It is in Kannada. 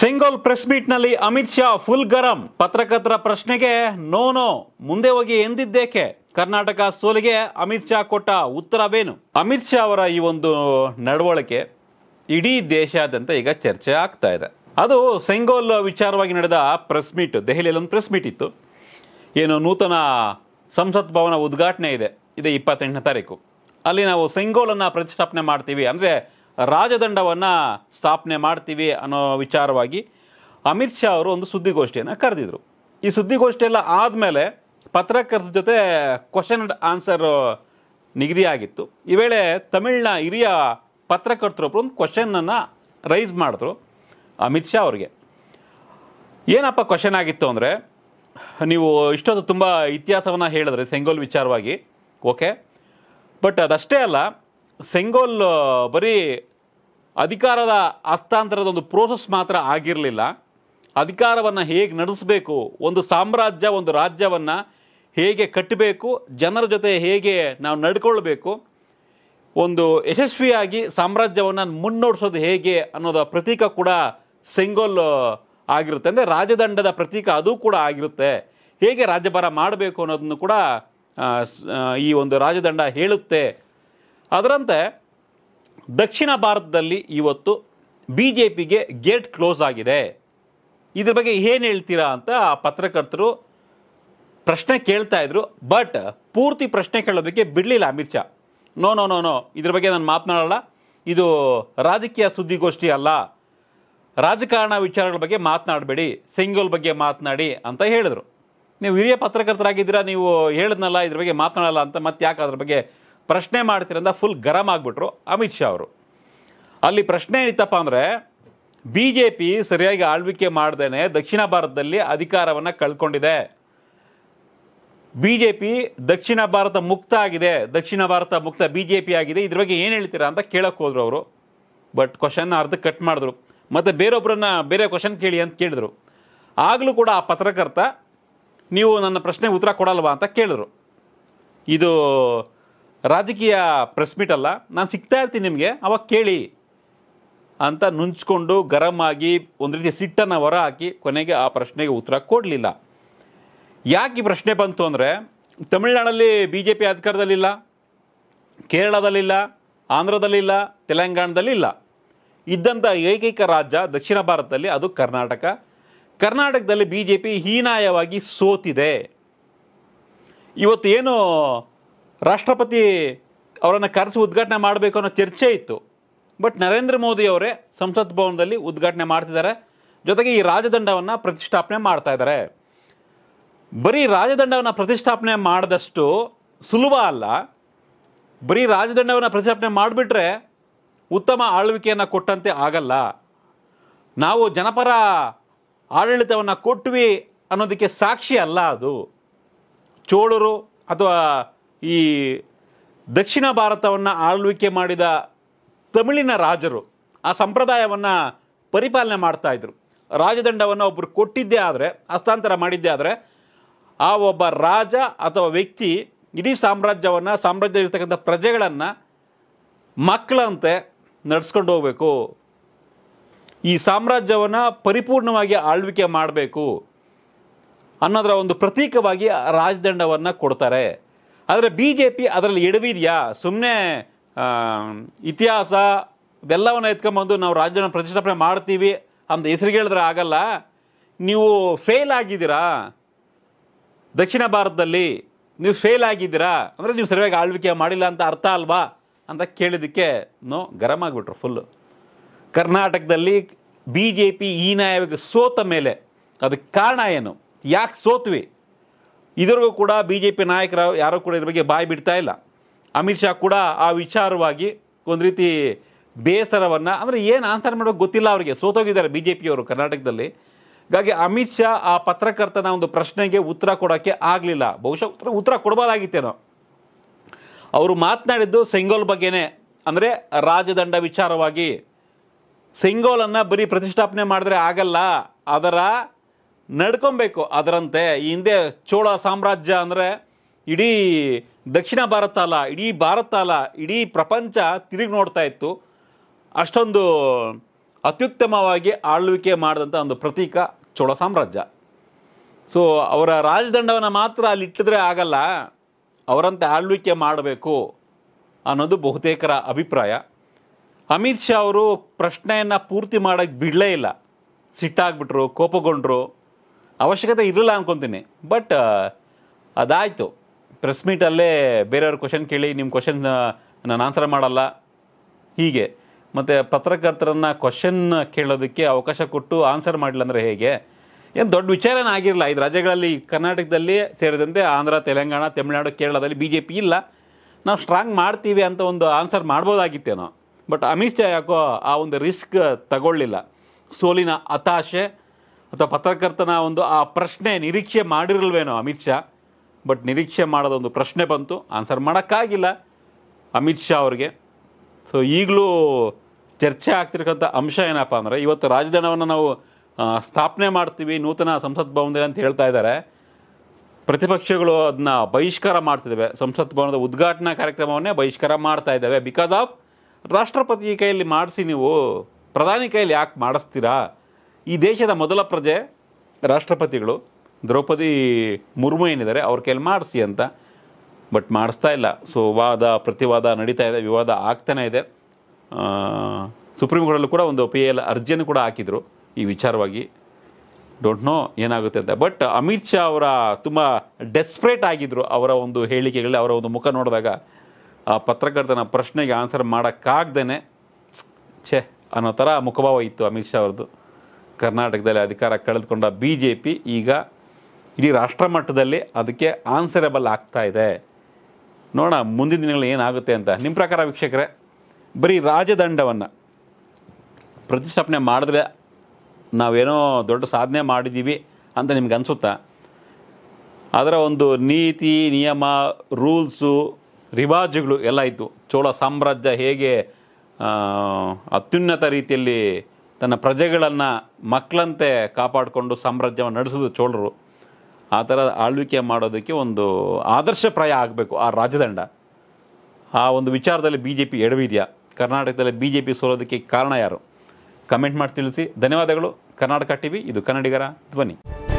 ಸಿಂಗಲ್ ಪ್ರೆಸ್ ಮೀಟ್ ನಲ್ಲಿ ಅಮಿತ್ ಶಾ ಫುಲ್ ಗರಂ ಪತ್ರಕರ್ತರ ಪ್ರಶ್ನೆಗೆ ನೋ ನೋ ಮುಂದೆ ಹೋಗಿ ಎಂದಿದ್ದೇಕೆ ಕರ್ನಾಟಕ ಸೋಲಿಗೆ ಅಮಿತ್ ಶಾ ಕೊಟ್ಟ ಉತ್ತರವೇನು ಅಮಿತ್ ಶಾ ಅವರ ಈ ಒಂದು ನಡವಳಿಕೆ ಇಡೀ ದೇಶಾದ್ಯಂತ ಈಗ ಚರ್ಚೆ ಆಗ್ತಾ ಇದೆ ಅದು ಸೆಂಗೋಲ್ ವಿಚಾರವಾಗಿ ನಡೆದ ಪ್ರೆಸ್ ಮೀಟ್ ದೆಹಲಿಯಲ್ಲಿ ಒಂದು ಪ್ರೆಸ್ ಮೀಟ್ ಇತ್ತು ಏನು ನೂತನ ಸಂಸತ್ ಭವನ ಉದ್ಘಾಟನೆ ಇದೆ ಇದೆ ಇಪ್ಪತ್ತೆಂಟನೇ ತಾರೀಕು ಅಲ್ಲಿ ನಾವು ಸೆಂಗೋಲನ್ನು ಪ್ರತಿಷ್ಠಾಪನೆ ಮಾಡ್ತೀವಿ ಅಂದರೆ ರಾಜದಂಡವನ್ನು ಸ್ಥಾಪನೆ ಮಾಡ್ತೀವಿ ಅನ್ನೋ ವಿಚಾರವಾಗಿ ಅಮಿತ್ ಶಾ ಅವರು ಒಂದು ಸುದ್ದಿಗೋಷ್ಠಿಯನ್ನು ಕರೆದಿದ್ರು ಈ ಸುದ್ದಿಗೋಷ್ಠಿಯೆಲ್ಲ ಆದಮೇಲೆ ಪತ್ರಕರ್ತರ ಜೊತೆ ಕ್ವಶನ್ ಅಂಡ್ ಆನ್ಸರ್ ನಿಗದಿಯಾಗಿತ್ತು ಈ ವೇಳೆ ತಮಿಳಿನ ಹಿರಿಯ ಪತ್ರಕರ್ತರೊಬ್ಬರು ಒಂದು ಕ್ವಶನನ್ನು ರೈಸ್ ಮಾಡಿದ್ರು ಅಮಿತ್ ಶಾ ಅವ್ರಿಗೆ ಏನಪ್ಪ ಕ್ವಶನ್ ಆಗಿತ್ತು ಅಂದರೆ ನೀವು ಇಷ್ಟೊಂದು ತುಂಬ ಇತಿಹಾಸವನ್ನು ಹೇಳಿದ್ರೆ ಸೆಂಗೋಲ್ ವಿಚಾರವಾಗಿ ಓಕೆ ಬಟ್ ಅದಷ್ಟೇ ಅಲ್ಲ ಸೆಂಗೋಲ್ ಬರೀ ಅಧಿಕಾರದ ಹಸ್ತಾಂತರದ ಒಂದು ಪ್ರೋಸೆಸ್ ಮಾತ್ರ ಆಗಿರಲಿಲ್ಲ ಅಧಿಕಾರವನ್ನು ಹೇಗೆ ನಡೆಸಬೇಕು ಒಂದು ಸಾಮ್ರಾಜ್ಯ ಒಂದು ರಾಜ್ಯವನ್ನು ಹೇಗೆ ಕಟ್ಟಬೇಕು ಜನರ ಜೊತೆ ಹೇಗೆ ನಾವು ನಡ್ಕೊಳ್ಬೇಕು ಒಂದು ಯಶಸ್ವಿಯಾಗಿ ಸಾಮ್ರಾಜ್ಯವನ್ನು ಮುನ್ನೋಡಿಸೋದು ಹೇಗೆ ಅನ್ನೋದ ಪ್ರತೀಕ ಕೂಡ ಸೆಂಗೋಲ್ ಆಗಿರುತ್ತೆ ಅಂದರೆ ರಾಜದಂಡದ ಪ್ರತೀಕ ಅದು ಕೂಡ ಆಗಿರುತ್ತೆ ಹೇಗೆ ರಾಜ್ಯಭಾರ ಮಾಡಬೇಕು ಅನ್ನೋದನ್ನು ಕೂಡ ಈ ಒಂದು ರಾಜದಂಡ ಹೇಳುತ್ತೆ ಅದರಂತೆ ದಕ್ಷಿಣ ಭಾರತದಲ್ಲಿ ಇವತ್ತು ಬಿ ಜೆ ಪಿಗೆ ಗೇಟ್ ಕ್ಲೋಸ್ ಆಗಿದೆ ಇದ್ರ ಬಗ್ಗೆ ಏನು ಹೇಳ್ತೀರಾ ಅಂತ ಆ ಪತ್ರಕರ್ತರು ಪ್ರಶ್ನೆ ಕೇಳ್ತಾ ಇದ್ರು ಬಟ್ ಪೂರ್ತಿ ಪ್ರಶ್ನೆ ಕೇಳೋದಕ್ಕೆ ಬಿಡಲಿಲ್ಲ Amit Shah no no no no ಇದ್ರ ಬಗ್ಗೆ ನಾನು ಮಾತನಾಡಲ್ಲ ಇದು ರಾಜಕೀಯ ಸುದ್ದಿಗೋಷ್ಠಿ ಅಲ್ಲ ರಾಜಕಾರಣ ವಿಚಾರಗಳ ಬಗ್ಗೆ ಮಾತನಾಡಬೇಡಿ ಸೆಂಗೋಲ್ ಬಗ್ಗೆ ಮಾತನಾಡಿ ಅಂತ ಹೇಳಿದರು ನೀವು ಹಿರಿಯ ಪತ್ರಕರ್ತರಾಗಿದ್ದೀರಾ ನೀವು ಹೇಳಿದ್ನಲ್ಲ ಇದ್ರ ಬಗ್ಗೆ ಮಾತನಾಡಲ್ಲ ಅಂತ ಮತ್ತೆ ಯಾಕೆ ಅದ್ರ ಬಗ್ಗೆ ಪ್ರಶ್ನೆ ಮಾಡ್ತಿರಂದ ಫುಲ್ ಗರಂ ಆಗಿಬಿಟ್ರು ಅಮಿತ್ ಶಾ ಅವರು ಅಲ್ಲಿ ಪ್ರಶ್ನೆ ಏನಿತ್ತಪ್ಪ ಅಂದರೆ ಬಿ ಜೆ ಪಿ ಸರಿಯಾಗಿ ಆಳ್ವಿಕೆ ಮಾಡ್ದೇ ದಕ್ಷಿಣ ಭಾರತದಲ್ಲಿ ಅಧಿಕಾರವನ್ನು ಕಳ್ಕೊಂಡಿದೆ ಬಿ ಜೆ ಪಿ ದಕ್ಷಿಣ ಭಾರತ ಮುಕ್ತ ಆಗಿದೆ ದಕ್ಷಿಣ ಭಾರತ ಮುಕ್ತ ಬಿ ಜೆ ಪಿ ಆಗಿದೆ ಇದ್ರ ಬಗ್ಗೆ ಏನು ಹೇಳ್ತೀರಾ ಅಂತ ಕೇಳಕ್ಕೆ ಹೋದ್ರು ಅವರು ಬಟ್ ಕ್ವಶನ್ ಅರ್ಧ ಕಟ್ ಮಾಡಿದ್ರು ಮತ್ತು ಬೇರೊಬ್ಬರನ್ನ ಬೇರೆ ಕ್ವಶನ್ ಕೇಳಿ ಅಂತ ಕೇಳಿದ್ರು ಆಗಲೂ ಕೂಡ ಆ ಪತ್ರಕರ್ತ ನೀವು ನನ್ನ ಪ್ರಶ್ನೆ ಉತ್ತರ ಕೊಡಲ್ವಾ ಅಂತ ಕೇಳಿದ್ರು ಇದು ರಾಜಕೀಯ ಪ್ರೆಸ್ ಮೀಟ್ ಅಲ್ಲ ನಾನು ಸಿಗ್ತಾ ಇರ್ತೀನಿ ನಿಮಗೆ ಅವಾಗ ಕೇಳಿ ಅಂತ ನುಂಚ್ಕೊಂಡು ಗರಂ ಆಗಿ ಒಂದು ರೀತಿ ಸಿಟ್ಟನ್ನು ಹೊರ ಹಾಕಿ ಕೊನೆಗೆ ಆ ಪ್ರಶ್ನೆಗೆ ಉತ್ತರ ಕೊಡಲಿಲ್ಲ ಯಾಕೆ ಈ ಪ್ರಶ್ನೆ ಬಂತು ಅಂದರೆ ತಮಿಳುನಾಡಲ್ಲಿ ಬಿ ಜೆ ಪಿ ಅಧಿಕಾರದಲ್ಲಿಲ್ಲ ಕೇರಳದಲ್ಲಿಲ್ಲ ಆಂಧ್ರದಲ್ಲಿಲ್ಲ ತೆಲಂಗಾಣದಲ್ಲಿಲ್ಲ ಇದ್ದಂಥ ಏಕೈಕ ರಾಜ್ಯ ದಕ್ಷಿಣ ಭಾರತದಲ್ಲಿ ಅದು ಕರ್ನಾಟಕ ಕರ್ನಾಟಕದಲ್ಲಿ ಬಿ ಜೆ ಪಿ ಹೀನಾಯವಾಗಿ ಸೋತಿದೆ ಇವತ್ತು ಏನು ರಾಷ್ಟ್ರಪತಿ ಅವರನ್ನು ಕರೆಸಿ ಉದ್ಘಾಟನೆ ಮಾಡಬೇಕು ಅನ್ನೋ ಚರ್ಚೆ ಇತ್ತು ಬಟ್ ನರೇಂದ್ರ ಮೋದಿ ಅವರೇ ಸಂಸತ್ ಭವನದಲ್ಲಿ ಉದ್ಘಾಟನೆ ಮಾಡ್ತಿದ್ದಾರೆ ಜೊತೆಗೆ ಈ ರಾಜದಂಡವನ್ನು ಪ್ರತಿಷ್ಠಾಪನೆ ಮಾಡ್ತಾ ಇದ್ದಾರೆ ಬರೀ ರಾಜದಂಡವನ್ನು ಪ್ರತಿಷ್ಠಾಪನೆ ಮಾಡಿದಷ್ಟು ಸುಲಭ ಅಲ್ಲ ಬರೀ ರಾಜದಂಡವನ್ನು ಪ್ರತಿಷ್ಠಾಪನೆ ಮಾಡಿಬಿಟ್ರೆ ಉತ್ತಮ ಆಳ್ವಿಕೆಯನ್ನು ಕೊಟ್ಟಂತೆ ಆಗಲ್ಲ ನಾವು ಜನಪರ ಆಡಳಿತವನ್ನು ಕೊಟ್ವಿ ಅನ್ನೋದಕ್ಕೆ ಸಾಕ್ಷಿ ಅಲ್ಲ ಅದು ಚೋಳರು ಅಥವಾ ಈ ದಕ್ಷಿಣ ಭಾರತವನ್ನು ಆಳ್ವಿಕೆ ಮಾಡಿದ ತಮಿಳಿನ ರಾಜರು ಆ ಸಂಪ್ರದಾಯವನ್ನು ಪರಿಪಾಲನೆ ಮಾಡ್ತಾಯಿದ್ರು ರಾಜದಂಡವನ್ನು ಒಬ್ಬರು ಕೊಟ್ಟಿದ್ದೇ ಆದರೆ ಹಸ್ತಾಂತರ ಮಾಡಿದ್ದೇ ಆದರೆ ಆ ಒಬ್ಬ ರಾಜ ಅಥವಾ ವ್ಯಕ್ತಿ ಇಡೀ ಸಾಮ್ರಾಜ್ಯವನ್ನು ಸಾಮ್ರಾಜ್ಯದಲ್ಲಿರ್ತಕ್ಕಂಥ ಪ್ರಜೆಗಳನ್ನು ಮಕ್ಕಳಂತೆ ನಡೆಸ್ಕೊಂಡು ಹೋಗಬೇಕು ಈ ಸಾಮ್ರಾಜ್ಯವನ್ನು ಪರಿಪೂರ್ಣವಾಗಿ ಆಳ್ವಿಕೆ ಮಾಡಬೇಕು ಅನ್ನೋದರ ಒಂದು ಪ್ರತೀಕವಾಗಿ ರಾಜದಂಡವನ್ನು ಕೊಡ್ತಾರೆ ಆದರೆ ಬಿ ಜೆ ಪಿ ಅದರಲ್ಲಿ ಎಡವಿದೆಯಾ ಸುಮ್ಮನೆ ಇತಿಹಾಸ ಇದೆಲ್ಲವನ್ನು ಎತ್ಕೊಂಬಂದು ನಾವು ರಾಜ್ಯನ ಪ್ರತಿಷ್ಠಾಪನೆ ಮಾಡ್ತೀವಿ ಅಂತ ಹೆಸರು ಹೇಳಿದ್ರೆ ಆಗಲ್ಲ ನೀವು ಫೇಲ್ ಆಗಿದ್ದೀರಾ ದಕ್ಷಿಣ ಭಾರತದಲ್ಲಿ ನೀವು ಫೇಲ್ ಆಗಿದ್ದೀರಾ ಅಂದರೆ ನೀವು ಸರಿಯಾಗಿ ಆಳ್ವಿಕೆ ಮಾಡಿಲ್ಲ ಅಂತ ಅರ್ಥ ಅಲ್ವಾ ಅಂತ ಕೇಳಿದ್ದಕ್ಕೆ ನೋ ಗರಂ ಆಗಿಬಿಟ್ರು ಫುಲ್ಲು ಕರ್ನಾಟಕದಲ್ಲಿ ಬಿ ಜೆ ಪಿ ಈ ನಾಯಕ ಸೋತ ಮೇಲೆ ಅದಕ್ಕೆ ಕಾರಣ ಏನು ಯಾಕೆ ಸೋತ್ವಿ ಇದರಿಗೂ ಕೂಡ ಬಿ ಜೆ ಪಿ ನಾಯಕರ ಯಾರೂ ಕೂಡ ಇದ್ರ ಬಗ್ಗೆ ಬಾಯಿ ಬಿಡ್ತಾ ಇಲ್ಲ ಅಮಿತ್ ಶಾ ಕೂಡ ಆ ವಿಚಾರವಾಗಿ ಒಂದು ರೀತಿ ಬೇಸರವನ್ನು ಅಂದರೆ ಏನು ಆನ್ಸರ್ ಮಾಡೋಕೆ ಗೊತ್ತಿಲ್ಲ ಅವರಿಗೆ ಸೋತೋಗಿದ್ದಾರೆ ಬಿ ಜೆ ಪಿಯವರು ಕರ್ನಾಟಕದಲ್ಲಿ ಹಾಗಾಗಿ ಅಮಿತ್ ಶಾ ಆ ಪತ್ರಕರ್ತನ ಒಂದು ಪ್ರಶ್ನೆಗೆ ಉತ್ತರ ಕೊಡೋಕ್ಕೆ ಆಗಲಿಲ್ಲ ಬಹುಶಃ ಉತ್ತರ ಉತ್ತರ ಕೊಡ್ಬೋದಾಗಿತ್ತೇನೋ ಅವರು ಮಾತನಾಡಿದ್ದು ಸಿಂಗೋಲ್ ಬಗ್ಗೆನೇ ಅಂದರೆ ರಾಜದಂಡ ವಿಚಾರವಾಗಿ ಸಿಂಗೋಲನ್ನು ಬರೀ ಪ್ರತಿಷ್ಠಾಪನೆ ಮಾಡಿದ್ರೆ ಆಗಲ್ಲ ಅದರ ನಡ್ಕೊಬೇಕು ಅದರಂತೆ ಈ ಹಿಂದೆ ಚೋಳ ಸಾಮ್ರಾಜ್ಯ ಅಂದರೆ ಇಡೀ ದಕ್ಷಿಣ ಭಾರತ ಅಲ್ಲ ಇಡೀ ಭಾರತ ಅಲ್ಲ ಇಡೀ ಪ್ರಪಂಚ ತಿರುಗಿ ನೋಡ್ತಾ ಇತ್ತು ಅಷ್ಟೊಂದು ಅತ್ಯುತ್ತಮವಾಗಿ ಆಳ್ವಿಕೆ ಮಾಡಿದಂಥ ಒಂದು ಪ್ರತೀಕ ಚೋಳ ಸಾಮ್ರಾಜ್ಯ ಸೊ ಅವರ ರಾಜದಂಡವನ್ನು ಮಾತ್ರ ಅಲ್ಲಿಟ್ಟಿದ್ರೆ ಆಗಲ್ಲ ಅವರಂತೆ ಆಳ್ವಿಕೆ ಮಾಡಬೇಕು ಅನ್ನೋದು ಬಹುತೇಕರ ಅಭಿಪ್ರಾಯ ಅಮಿತ್ ಶಾ ಅವರು ಪ್ರಶ್ನೆಯನ್ನು ಪೂರ್ತಿ ಮಾಡೋಕ್ಕೆ ಬಿಡಲೇ ಇಲ್ಲ ಸಿಟ್ಟಾಗ್ಬಿಟ್ರು ಕೋಪಗೊಂಡ್ರು ಅವಶ್ಯಕತೆ ಇರಲಿಲ್ಲ ಅಂದ್ಕೊತೀನಿ ಬಟ್ ಅದಾಯಿತು ಪ್ರೆಸ್ ಮೀಟಲ್ಲೇ ಬೇರೆಯವ್ರ ಕ್ವಶನ್ ಕೇಳಿ ನಿಮ್ಮ ಕ್ವಶನ್ ನಾನು ಆನ್ಸರ್ ಮಾಡಲ್ಲ ಹೀಗೆ ಮತ್ತು ಪತ್ರಕರ್ತರನ್ನು ಕ್ವಶನ್ ಕೇಳೋದಕ್ಕೆ ಅವಕಾಶ ಕೊಟ್ಟು ಆನ್ಸರ್ ಮಾಡಿಲ್ಲ ಅಂದರೆ ಹೇಗೆ ಏನು ದೊಡ್ಡ ವಿಚಾರನೇ ಆಗಿರಲಿಲ್ಲ ಐದು ರಾಜ್ಯಗಳಲ್ಲಿ ಕರ್ನಾಟಕದಲ್ಲಿ ಸೇರಿದಂತೆ ಆಂಧ್ರ ತೆಲಂಗಾಣ ತಮಿಳುನಾಡು ಕೇರಳದಲ್ಲಿ ಬಿ ಜೆ ಪಿ ಇಲ್ಲ ನಾವು ಸ್ಟ್ರಾಂಗ್ ಮಾಡ್ತೀವಿ ಅಂತ ಒಂದು ಆನ್ಸರ್ ಮಾಡ್ಬೋದಾಗಿತ್ತೇನೋ ಬಟ್ ಅಮಿತ್ ಶಾ ಯಾಕೋ ಆ ಒಂದು ರಿಸ್ಕ್ ತಗೊಳ್ಳಿಲ್ಲ ಸೋಲಿನ ಹತಾಶೆ ಅಥವಾ ಪತ್ರಕರ್ತನ ಒಂದು ಆ ಪ್ರಶ್ನೆ ನಿರೀಕ್ಷೆ ಮಾಡಿರಲ್ವೇನೋ ಅಮಿತ್ ಶಾ ಬಟ್ ನಿರೀಕ್ಷೆ ಮಾಡೋದೊಂದು ಪ್ರಶ್ನೆ ಬಂತು ಆನ್ಸರ್ ಮಾಡೋಕ್ಕಾಗಿಲ್ಲ ಅಮಿತ್ ಶಾ ಅವ್ರಿಗೆ ಸೊ ಈಗಲೂ ಚರ್ಚೆ ಆಗ್ತಿರ್ತಕ್ಕಂಥ ಅಂಶ ಏನಪ್ಪ ಅಂದರೆ ಇವತ್ತು ರಾಜಧಾನವನ್ನು ನಾವು ಸ್ಥಾಪನೆ ಮಾಡ್ತೀವಿ ನೂತನ ಸಂಸತ್ ಭವನದಲ್ಲಿ ಅಂತ ಹೇಳ್ತಾ ಇದ್ದಾರೆ ಪ್ರತಿಪಕ್ಷಗಳು ಅದನ್ನ ಬಹಿಷ್ಕಾರ ಮಾಡ್ತಿದ್ದಾವೆ ಸಂಸತ್ ಭವನದ ಉದ್ಘಾಟನಾ ಕಾರ್ಯಕ್ರಮವನ್ನೇ ಬಹಿಷ್ಕಾರ ಮಾಡ್ತಾ ಇದ್ದಾವೆ ಬಿಕಾಸ್ ಆಫ್ ರಾಷ್ಟ್ರಪತಿ ಕೈಯಲ್ಲಿ ಮಾಡಿಸಿ ನೀವು ಪ್ರಧಾನಿ ಕೈಯಲ್ಲಿ ಯಾಕೆ ಮಾಡಿಸ್ತೀರಾ ಈ ದೇಶದ ಮೊದಲ ಪ್ರಜೆ ರಾಷ್ಟ್ರಪತಿಗಳು ದ್ರೌಪದಿ ಮುರ್ಮು ಏನಿದ್ದಾರೆ ಅವ್ರ ಕೈಲಿ ಮಾಡಿಸಿ ಅಂತ ಬಟ್ ಮಾಡಿಸ್ತಾ ಇಲ್ಲ ಸೊ ವಾದ ಪ್ರತಿವಾದ ನಡೀತಾ ಇದೆ ವಿವಾದ ಆಗ್ತಾನೇ ಇದೆ ಸುಪ್ರೀಂ ಕೋರ್ಟಲ್ಲೂ ಕೂಡ ಒಂದು ಪಿ ಎಲ್ ಅರ್ಜಿಯನ್ನು ಕೂಡ ಹಾಕಿದರು ಈ ವಿಚಾರವಾಗಿ ಡೋಂಟ್ ನೋ ಏನಾಗುತ್ತೆ ಅಂತ ಬಟ್ ಅಮಿತ್ ಶಾ ಅವರ ತುಂಬ ಡೆಸ್ಪ್ರೇಟ್ ಆಗಿದ್ದರು ಅವರ ಒಂದು ಹೇಳಿಕೆಗಳಲ್ಲಿ ಅವರ ಒಂದು ಮುಖ ನೋಡಿದಾಗ ಆ ಪತ್ರಕರ್ತನ ಪ್ರಶ್ನೆಗೆ ಆನ್ಸರ್ ಮಾಡೋಕ್ಕಾಗ್ದೇ ಛೇ ಅನ್ನೋ ಥರ ಮುಖಭಾವ ಇತ್ತು ಅಮಿತ್ ಶಾ ಅವ್ರದ್ದು ಕರ್ನಾಟಕದಲ್ಲಿ ಅಧಿಕಾರ ಕಳೆದುಕೊಂಡ ಬಿ ಜೆ ಪಿ ಈಗ ಇಡೀ ರಾಷ್ಟ್ರ ಮಟ್ಟದಲ್ಲಿ ಅದಕ್ಕೆ ಆನ್ಸರೇಬಲ್ ಆಗ್ತಾ ಇದೆ ನೋಡೋಣ ಮುಂದಿನ ದಿನಗಳು ಏನಾಗುತ್ತೆ ಅಂತ ನಿಮ್ಮ ಪ್ರಕಾರ ವೀಕ್ಷಕರೇ ಬರೀ ರಾಜದಂಡವನ್ನು ಪ್ರತಿಷ್ಠಾಪನೆ ಮಾಡಿದ್ರೆ ನಾವೇನೋ ದೊಡ್ಡ ಸಾಧನೆ ಮಾಡಿದ್ದೀವಿ ಅಂತ ನಿಮ್ಗೆ ಅನಿಸುತ್ತಾ ಅದರ ಒಂದು ನೀತಿ ನಿಯಮ ರೂಲ್ಸು ರಿವಾಜುಗಳು ಎಲ್ಲ ಇತ್ತು ಚೋಳ ಸಾಮ್ರಾಜ್ಯ ಹೇಗೆ ಅತ್ಯುನ್ನತ ರೀತಿಯಲ್ಲಿ ತನ್ನ ಪ್ರಜೆಗಳನ್ನು ಮಕ್ಕಳಂತೆ ಕಾಪಾಡಿಕೊಂಡು ಸಾಮ್ರಾಜ್ಯವನ್ನು ನಡೆಸೋದು ಚೋಳರು ಆ ಥರ ಆಳ್ವಿಕೆ ಮಾಡೋದಕ್ಕೆ ಒಂದು ಆದರ್ಶಪ್ರಾಯ ಆಗಬೇಕು ಆ ರಾಜದಂಡ ಆ ಒಂದು ವಿಚಾರದಲ್ಲಿ ಬಿ ಜೆ ಪಿ ಎಡವಿದೆಯಾ ಕರ್ನಾಟಕದಲ್ಲಿ ಬಿ ಜೆ ಪಿ ಸೋಲೋದಕ್ಕೆ ಕಾರಣ ಯಾರು ಕಮೆಂಟ್ ಮಾಡಿ ತಿಳಿಸಿ ಧನ್ಯವಾದಗಳು ಕರ್ನಾಟಕ ಟಿ ವಿ ಇದು ಕನ್ನಡಿಗರ ಧ್ವನಿ